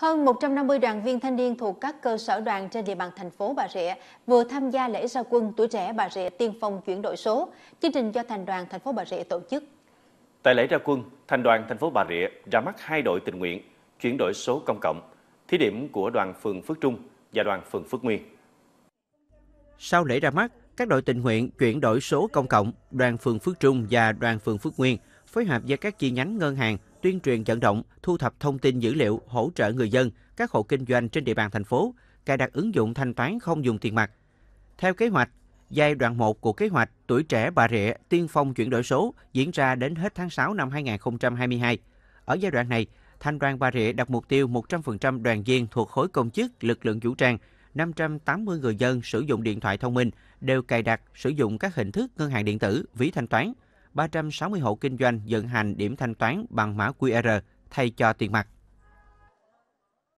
Hơn 150 đoàn viên thanh niên thuộc các cơ sở đoàn trên địa bàn thành phố Bà Rịa vừa tham gia lễ ra quân tuổi trẻ Bà Rịa tiên phong chuyển đổi số, chương trình do thành đoàn thành phố Bà Rịa tổ chức. Tại lễ ra quân, thành đoàn thành phố Bà Rịa ra mắt hai đội tình nguyện chuyển đổi số công cộng, thí điểm của đoàn phường Phước Trung và đoàn phường Phước Nguyên. Sau lễ ra mắt, các đội tình nguyện chuyển đổi số công cộng, đoàn phường Phước Trung và đoàn phường Phước Nguyên – phối hợp với các chi nhánh ngân hàng tuyên truyền vận động, thu thập thông tin dữ liệu hỗ trợ người dân, các hộ kinh doanh trên địa bàn thành phố cài đặt ứng dụng thanh toán không dùng tiền mặt. Theo kế hoạch, giai đoạn 1 của kế hoạch Tuổi trẻ Bà Rịa tiên phong chuyển đổi số diễn ra đến hết tháng 6 năm 2022. Ở giai đoạn này, Thanh đoàn Bà Rịa đặt mục tiêu 100% đoàn viên thuộc khối công chức, lực lượng vũ trang, 580 người dân sử dụng điện thoại thông minh đều cài đặt sử dụng các hình thức ngân hàng điện tử, ví thanh toán – 360 hộ kinh doanh vận hành điểm thanh toán bằng mã QR thay cho tiền mặt.